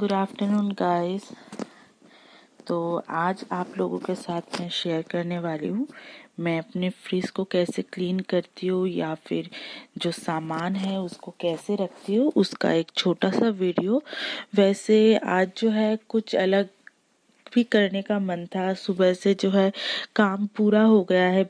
good afternoon guys तो आज आप लोगों के साथ मैं शेयर करने वाली हूँ मैं अपने फ्रिज को कैसे क्लीन करती हूँ या फिर जो सामान है उसको कैसे रखती हूँ उसका एक छोटा सा वीडियो वैसे आज जो है कुछ अलग भी करने का मन था सुबह से जो है काम पूरा हो गया है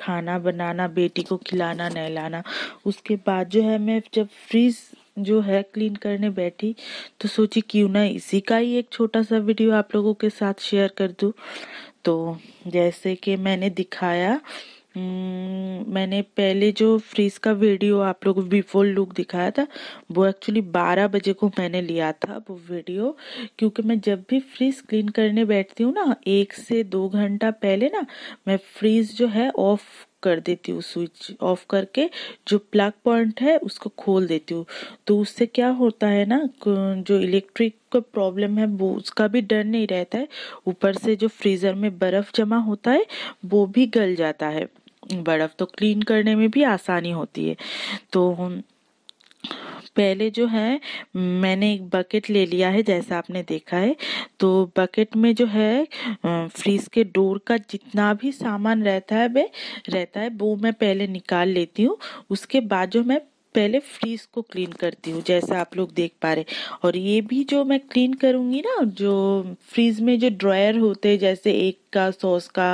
खाना बनाना बेटी को खिलाना नहलाना उसके बाद जो है मैं जब फ्रीज जो है क्लीन करने बैठी तो सोची क्यों ना इसी का ही एक छोटा सा वीडियो आप लोगों के साथ शेयर कर दूँ तो जैसे कि मैंने दिखाया मैंने पहले जो फ्रीज का वीडियो आप लोग बिफोर लुक दिखाया था वो एक्चुअली 12 बजे को मैंने लिया था वो वीडियो क्योंकि मैं जब भी फ्रीज क्लीन करने बैठती हूँ ना एक से दो घंटा पहले ना मैं फ्रीज जो है ऑफ कर देती हूँ स्विच ऑफ करके जो प्लग पॉइंट है उसको खोल देती हूँ तो उससे क्या होता है ना जो इलेक्ट्रिक का प्रॉब्लम है वो उसका भी डर नहीं रहता है ऊपर से जो फ्रीज़र में बर्फ़ जमा होता है वो भी गल जाता है बर्फ़ तो क्लीन करने में भी आसानी होती है तो पहले जो है मैंने एक बकेट ले लिया है जैसा आपने देखा है तो बकेट में जो है फ्रिज के डोर का जितना भी सामान रहता है वे रहता है वो मैं पहले निकाल लेती हूँ उसके बाद जो मैं पहले फ्रीज को क्लीन करती हूँ जैसा आप लोग देख पा रहे और ये भी जो मैं क्लीन करूँगी ना जो फ्रीज में जो ड्रायर होते हैं जैसे एक का सॉस का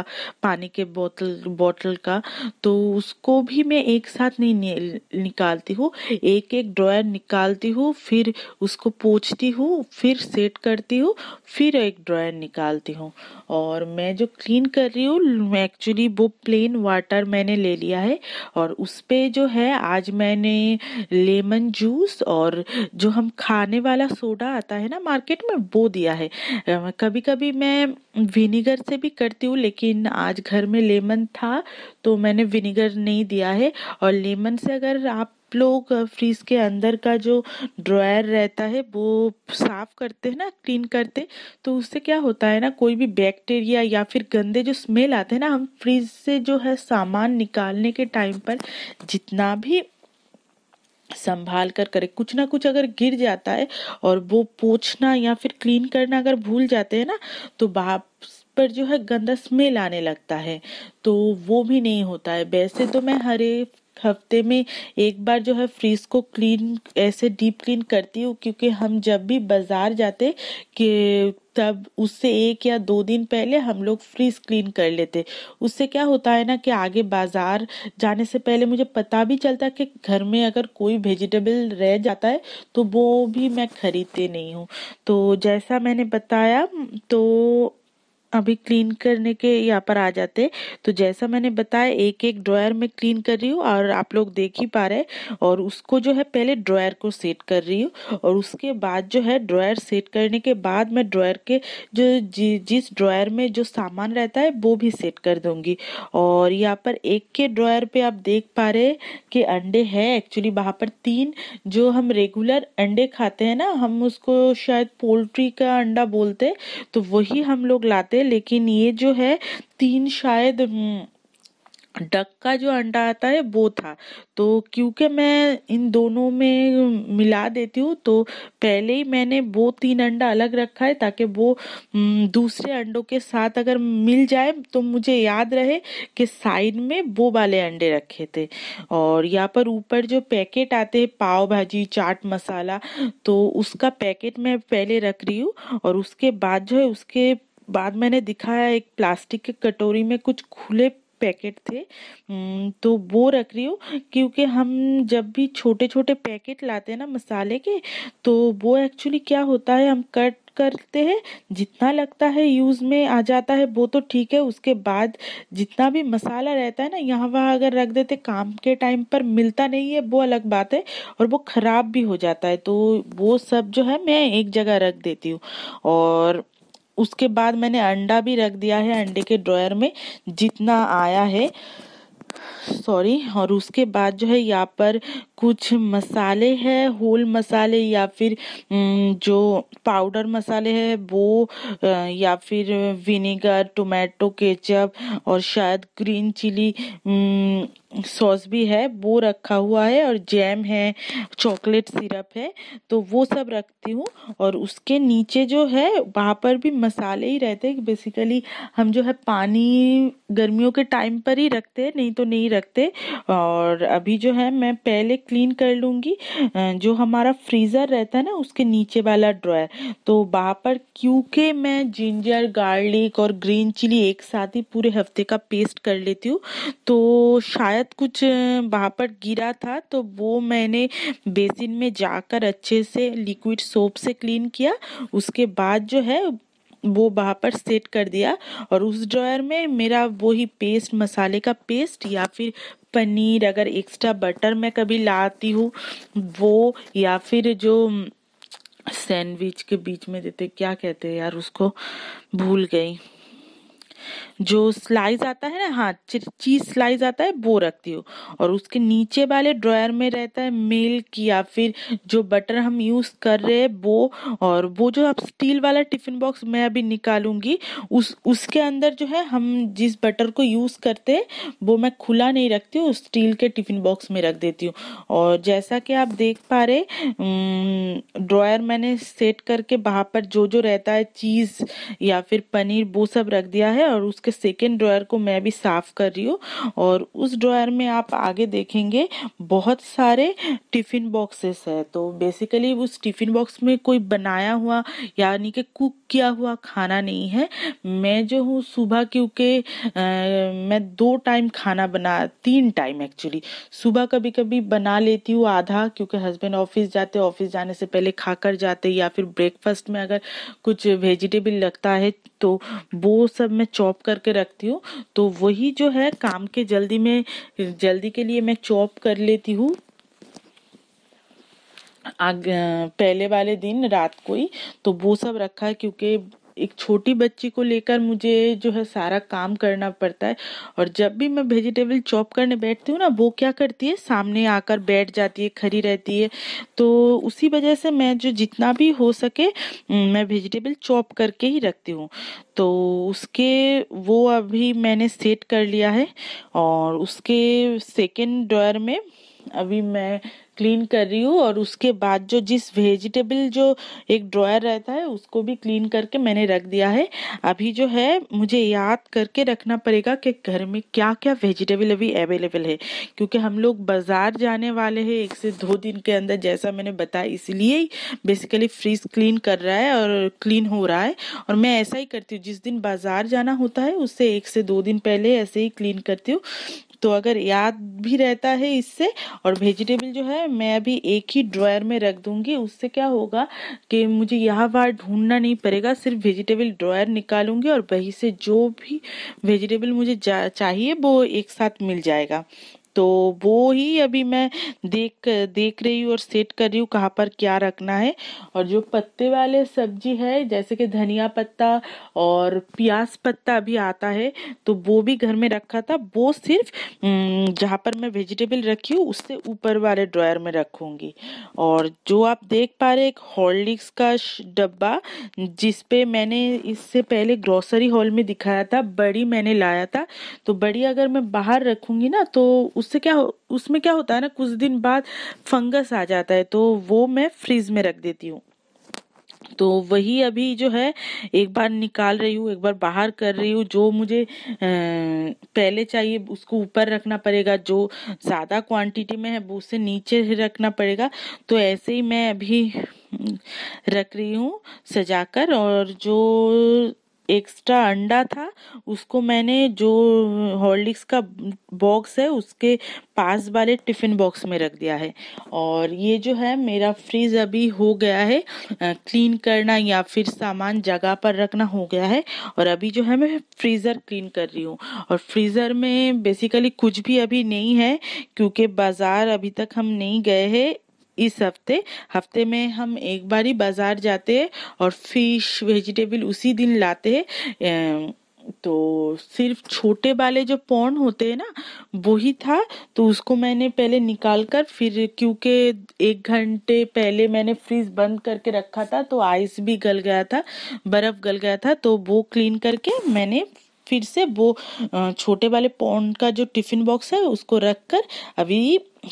पानी के बोतल बोतल का तो उसको भी मैं एक साथ नहीं नि, निकालती हूँ एक एक ड्रायर निकालती हूँ फिर उसको पोछती हूँ फिर सेट करती हूँ फिर एक ड्रायर निकालती हूँ और मैं जो क्लीन कर रही हूँ एक्चुअली वो प्लेन वाटर मैंने ले लिया है और उस पर जो है आज मैंने में लेमन जूस और जो हम खाने वाला सोडा आता है ना मार्केट में वो दिया है कभी कभी मैं विनीगर से भी करती हूँ लेकिन आज घर में लेमन था तो मैंने विनीगर नहीं दिया है और लेमन से अगर आप लोग फ्रीज के अंदर का जो ड्रायर रहता है वो साफ करते हैं ना क्लीन करते तो उससे क्या होता है ना कोई भी बैक्टीरिया या फिर गंदे जो स्मेल आते हैं ना हम फ्रीज से जो है सामान निकालने के टाइम पर जितना भी संभाल कर करे कुछ ना कुछ अगर गिर जाता है और वो पोछना या फिर क्लीन करना अगर भूल जाते हैं ना तो बाप पर जो है गंदा स्मेल आने लगता है तो वो भी नहीं होता है वैसे तो मैं हरे हफ्ते में एक बार जो है फ्रीज को क्लीन ऐसे डीप क्लीन करती हूँ क्योंकि हम जब भी बाजार जाते कि तब उससे एक या दो दिन पहले हम लोग फ्रीज क्लीन कर लेते उससे क्या होता है ना कि आगे बाजार जाने से पहले मुझे पता भी चलता कि घर में अगर कोई वेजिटेबल रह जाता है तो वो भी मैं खरीदते नहीं हूँ तो जैसा मैंने बताया तो अभी क्लीन करने के यहाँ पर आ जाते तो जैसा मैंने बताया एक एक ड्रॉयर में क्लीन कर रही हूँ और आप लोग देख ही पा रहे हैं और उसको जो है पहले ड्रॉयर को सेट कर रही हूँ और उसके बाद जो है ड्रॉयर सेट करने के बाद मैं ड्रायर के जो जिस ड्रॉयर में जो सामान रहता है वो भी सेट कर दूँगी और यहाँ पर एक के ड्रॉयर पर आप देख पा रहे कि अंडे है एक्चुअली वहाँ पर तीन जो हम रेगुलर अंडे खाते हैं ना हम उसको शायद पोल्ट्री का अंडा बोलते तो वही हम लोग लाते थे लेकिन ये जो है तीन शायद डक का जो अंडा आता है वो था तो क्योंकि मैं इन दोनों में मिला देती हूँ तो पहले ही मैंने वो तीन अंडा अलग रखा है ताकि वो दूसरे अंडों के साथ अगर मिल जाए तो मुझे याद रहे कि साइड में वो वाले अंडे रखे थे और यहाँ पर ऊपर जो पैकेट आते हैं पाव भाजी चाट मसाला तो उसका पैकेट मैं पहले रख रही हूँ और उसके बाद जो है उसके बाद मैंने दिखाया एक प्लास्टिक के कटोरी में कुछ खुले पैकेट थे तो वो रख रही हूँ क्योंकि हम जब भी छोटे छोटे पैकेट लाते हैं ना मसाले के तो वो एक्चुअली क्या होता है हम कट करते हैं जितना लगता है यूज़ में आ जाता है वो तो ठीक है उसके बाद जितना भी मसाला रहता है ना यहाँ वहाँ अगर रख देते काम के टाइम पर मिलता नहीं है वो अलग बात है और वो ख़राब भी हो जाता है तो वो सब जो है मैं एक जगह रख देती हूँ और उसके बाद मैंने अंडा भी रख दिया है अंडे के ड्रॉयर में जितना आया है सॉरी और उसके बाद जो है यहाँ पर कुछ मसाले हैं होल मसाले या फिर जो पाउडर मसाले हैं वो या फिर विनेगर टोमेटो केचप और शायद ग्रीन चिली सॉस भी है वो रखा हुआ है और जैम है चॉकलेट सिरप है तो वो सब रखती हूँ और उसके नीचे जो है वहाँ पर भी मसाले ही रहते हैं बेसिकली हम जो है पानी गर्मियों के टाइम पर ही रखते हैं नहीं तो नहीं रखते और अभी जो है मैं पहले क्लीन कर लूँगी जो हमारा फ्रीज़र रहता है ना उसके नीचे वाला ड्रॉयर तो वहाँ पर क्योंकि मैं जिंजर गार्लिक और ग्रीन चिली एक साथ ही पूरे हफ्ते का पेस्ट कर लेती हूँ तो शायद कुछ वहाँ पर गिरा था तो वो मैंने बेसिन में जाकर अच्छे से लिक्विड सोप से क्लीन किया उसके बाद जो है वो वहाँ पर सेट कर दिया और उस ड्रॉयर में मेरा वही पेस्ट मसाले का पेस्ट या फिर पनीर अगर एक्स्ट्रा बटर मैं कभी लाती हूँ वो या फिर जो सैंडविच के बीच में देते क्या कहते हैं यार उसको भूल गई जो स्लाइस आता है ना हाँ चीज़ स्लाइस आता है वो रखती हूँ और उसके नीचे वाले ड्रॉयर में रहता है मिल्क या फिर जो बटर हम यूज़ कर रहे हैं वो और वो जो आप स्टील वाला टिफ़िन बॉक्स मैं अभी निकालूंगी उस उसके अंदर जो है हम जिस बटर को यूज़ करते हैं वो मैं खुला नहीं रखती हूँ स्टील के टिफ़िन बॉक्स में रख देती हूँ और जैसा कि आप देख पा रहे ड्रॉयर मैंने सेट करके वहां पर जो जो रहता है चीज़ या फिर पनीर वो सब रख दिया है और उसके सेकेंड ड्रॉयर को मैं भी साफ कर रही हूँ और उस ड्रॉयर में आप आगे देखेंगे बहुत सारे टिफ़िन बॉक्सेस है तो बेसिकली उस टिफ़िन बॉक्स में कोई बनाया हुआ यानी कि कुक किया हुआ खाना नहीं है मैं जो हूँ सुबह क्योंकि मैं दो टाइम खाना बना तीन टाइम एक्चुअली सुबह कभी कभी बना लेती हूँ आधा क्योंकि हस्बैंड ऑफिस जाते ऑफिस जाने से पहले खा कर जाते या फिर ब्रेकफास्ट में अगर कुछ वेजिटेबल लगता है तो वो सब मैं चॉप करके रखती हूँ तो वही जो है काम के जल्दी में जल्दी के लिए मैं चॉप कर लेती हूँ आग पहले वाले दिन रात को ही तो वो सब रखा है क्योंकि एक छोटी बच्ची को लेकर मुझे जो है सारा काम करना पड़ता है और जब भी मैं वेजिटेबल चॉप करने बैठती हूँ ना वो क्या करती है सामने आकर बैठ जाती है खड़ी रहती है तो उसी वजह से मैं जो जितना भी हो सके मैं वेजिटेबल चॉप करके ही रखती हूँ तो उसके वो अभी मैंने सेट कर लिया है और उसके सेकेंड ड्रॉयर में अभी मैं क्लीन कर रही हूँ और उसके बाद जो जिस वेजिटेबल जो एक ड्रॉयर रहता है उसको भी क्लीन करके मैंने रख दिया है अभी जो है मुझे याद करके रखना पड़ेगा कि घर में क्या क्या वेजिटेबल अभी अवेलेबल है क्योंकि हम लोग बाज़ार जाने वाले हैं एक से दो दिन के अंदर जैसा मैंने बताया इसलिए बेसिकली फ्रिज क्लीन कर रहा है और क्लीन हो रहा है और मैं ऐसा ही करती हूँ जिस दिन बाज़ार जाना होता है उससे एक से दो दिन पहले ऐसे ही क्लीन करती हूँ तो अगर याद भी रहता है इससे और वेजिटेबल जो है मैं अभी एक ही ड्रायर में रख दूंगी उससे क्या होगा कि मुझे यहाँ बार ढूंढना नहीं पड़ेगा सिर्फ वेजिटेबल ड्रायर निकालूंगी और वहीं से जो भी वेजिटेबल मुझे चाहिए वो एक साथ मिल जाएगा तो वो ही अभी मैं देख देख रही हूँ और सेट कर रही हूँ कहाँ पर क्या रखना है और जो पत्ते वाले सब्जी है जैसे कि धनिया पत्ता और प्याज पत्ता अभी आता है तो वो भी घर में रखा था वो सिर्फ जहाँ पर मैं वेजिटेबल रखी हूँ उससे ऊपर वाले ड्रायर में रखूँगी और जो आप देख पा रहे एक हॉर्लिक्स का डब्बा जिसपे मैंने इससे पहले ग्रॉसरी हॉल में दिखाया था बड़ी मैंने लाया था तो बड़ी अगर मैं बाहर रखूँगी ना तो उस उससे क्या हो उसमें क्या होता है ना कुछ दिन बाद फंगस आ जाता है तो वो मैं फ्रीज में रख देती हूँ तो वही अभी जो है एक बार निकाल रही हूँ एक बार बाहर कर रही हूँ जो मुझे पहले चाहिए उसको ऊपर रखना पड़ेगा जो ज़्यादा क्वांटिटी में है वो उसे नीचे रखना पड़ेगा तो ऐसे ही मैं अभी हम्म, रख रही हूँ सजाकर और जो एक्स्ट्रा अंडा था उसको मैंने जो हॉर्लिक्स का बॉक्स है उसके पास वाले टिफ़िन बॉक्स में रख दिया है और ये जो है मेरा फ्रिज अभी हो गया है क्लीन करना या फिर सामान जगह पर रखना हो गया है और अभी जो है मैं फ्रीज़र क्लीन कर रही हूँ और फ्रीज़र में बेसिकली कुछ भी अभी नहीं है क्योंकि बाज़ार अभी तक हम नहीं गए हैं इस हफ्ते हफ्ते में हम एक बार ही बाज़ार जाते हैं और फिश वेजिटेबल उसी दिन लाते हैं तो सिर्फ छोटे वाले जो पॉन होते हैं ना वो ही था तो उसको मैंने पहले निकाल कर फिर क्योंकि एक घंटे पहले मैंने फ्रिज बंद करके रखा था तो आइस भी गल गया था बर्फ़ गल गया था तो वो क्लीन करके मैंने फिर से वो छोटे वाले पॉन का जो टिफ़िन बॉक्स है उसको रख कर अभी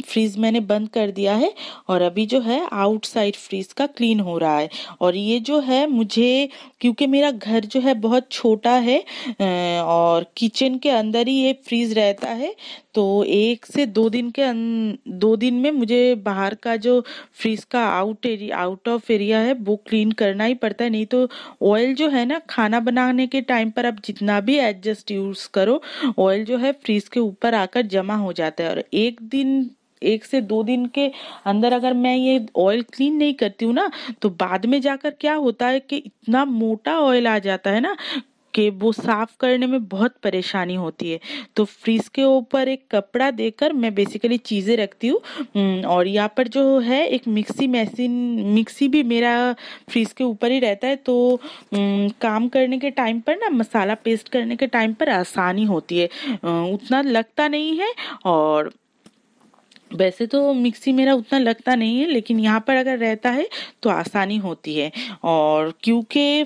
फ्रीज मैंने बंद कर दिया है और अभी जो है आउटसाइड फ्रीज का क्लीन हो रहा है और ये जो है मुझे क्योंकि मेरा घर जो है बहुत छोटा है और किचन के अंदर ही ये फ्रीज रहता है तो एक से दो दिन के अं, दो दिन में मुझे बाहर का जो फ्रिज का out area out of area है वो क्लीन करना ही पड़ता है नहीं तो ऑयल जो है ना खाना बनाने के टाइम पर आप जितना भी एडजस्ट यूज़ करो ऑयल जो है फ्रिज के ऊपर आकर जमा हो जाता है और एक दिन एक से दो दिन के अंदर अगर मैं ये ऑयल क्लीन नहीं करती हूँ ना तो बाद में जाकर क्या होता है कि इतना मोटा ऑयल आ जाता है ना के वो साफ़ करने में बहुत परेशानी होती है तो फ्रिज के ऊपर एक कपड़ा देकर मैं बेसिकली चीज़ें रखती हूँ हम्म, और यहाँ पर जो है एक मिक्सी मशीन मिक्सी भी मेरा फ्रिज के ऊपर ही रहता है तो हम्म, काम करने के टाइम पर ना मसाला पेस्ट करने के टाइम पर आसानी होती है उतना लगता नहीं है और वैसे तो मिक्सी मेरा उतना लगता नहीं है लेकिन यहाँ पर अगर रहता है तो आसानी होती है और क्योंकि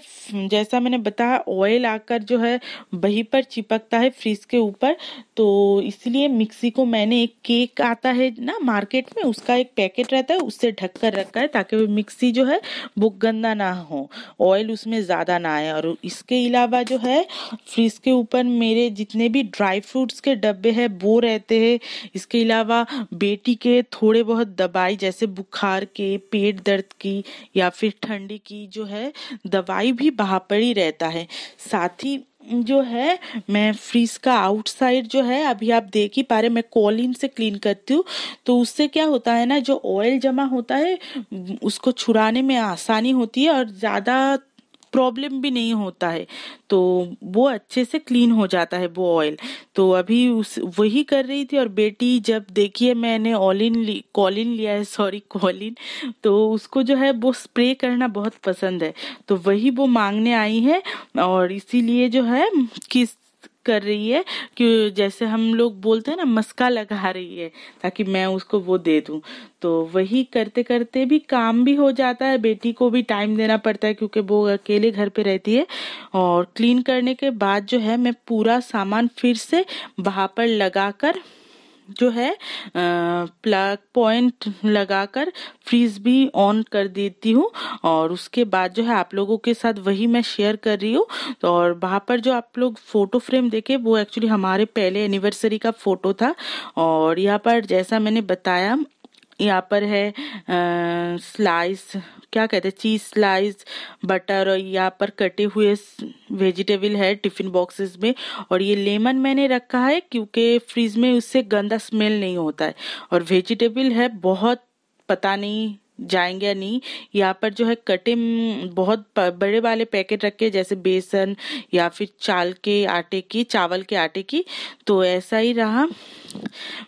जैसा मैंने बताया ऑयल आकर जो है वहीं पर चिपकता है फ्रिज के ऊपर तो इसलिए मिक्सी को मैंने एक केक आता है ना मार्केट में उसका एक पैकेट रहता है उससे ढक कर रखा है ताकि वो मिक्सी जो है वो गंदा ना हो ऑयल उसमें ज़्यादा ना आए और इसके अलावा जो है फ्रिज के ऊपर मेरे जितने भी ड्राई फ्रूट्स के डब्बे हैं वो रहते हैं इसके अलावा बेटी के थोड़े बहुत दवाई जैसे बुखार के पेट दर्द की या फिर ठंडी की जो है दवाई भी वहाँ पर ही रहता है साथ ही जो है मैं फ्रिज का आउटसाइड जो है अभी आप देख ही पा रहे मैं कॉलिन से क्लीन करती हूँ तो उससे क्या होता है ना जो ऑयल जमा होता है उसको छुड़ाने में आसानी होती है और ज़्यादा प्रॉब्लम भी नहीं होता है तो वो अच्छे से क्लीन हो जाता है वो ऑयल तो अभी उस वही कर रही थी और बेटी जब देखिए मैंने ऑलिन कॉलिन लिया है सॉरी कॉलिन तो उसको जो है वो स्प्रे करना बहुत पसंद है तो वही वो मांगने आई है और इसीलिए जो है किस कर रही है कि जैसे हम लोग बोलते हैं ना मस्का लगा रही है ताकि मैं उसको वो दे दूं तो वही करते करते भी काम भी हो जाता है बेटी को भी टाइम देना पड़ता है क्योंकि वो अकेले घर पे रहती है और क्लीन करने के बाद जो है मैं पूरा सामान फिर से वहाँ पर लगा कर जो है प्लग पॉइंट लगाकर फ्रीज भी ऑन कर देती हूँ और उसके बाद जो है आप लोगों के साथ वही मैं शेयर कर रही हूँ तो और वहाँ पर जो आप लोग फ़ोटो फ्रेम देखे वो एक्चुअली हमारे पहले एनिवर्सरी का फ़ोटो था और यहाँ पर जैसा मैंने बताया यहाँ पर है आ, स्लाइस क्या कहते हैं चीज़ स्लाइस बटर और यहाँ पर कटे हुए वेजिटेबल है टिफ़िन बॉक्सेस में और ये लेमन मैंने रखा है क्योंकि फ्रिज में उससे गंदा स्मेल नहीं होता है और वेजिटेबल है बहुत पता नहीं जाएंगे या नहीं यहाँ पर जो है कटे बहुत बड़े वाले पैकेट रखे जैसे बेसन या फिर चाल के आटे की चावल के आटे की तो ऐसा ही रहा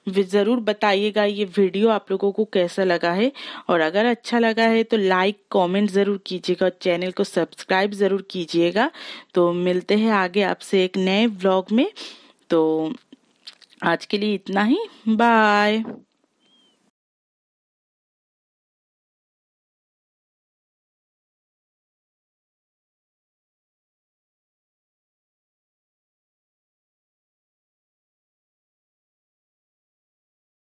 ज़रूर बताइएगा ये वीडियो आप लोगों को कैसा लगा है और अगर अच्छा लगा है तो लाइक कमेंट ज़रूर कीजिएगा और चैनल को सब्सक्राइब ज़रूर कीजिएगा तो मिलते हैं आगे आपसे एक नए ब्लॉग में तो आज के लिए इतना ही बाय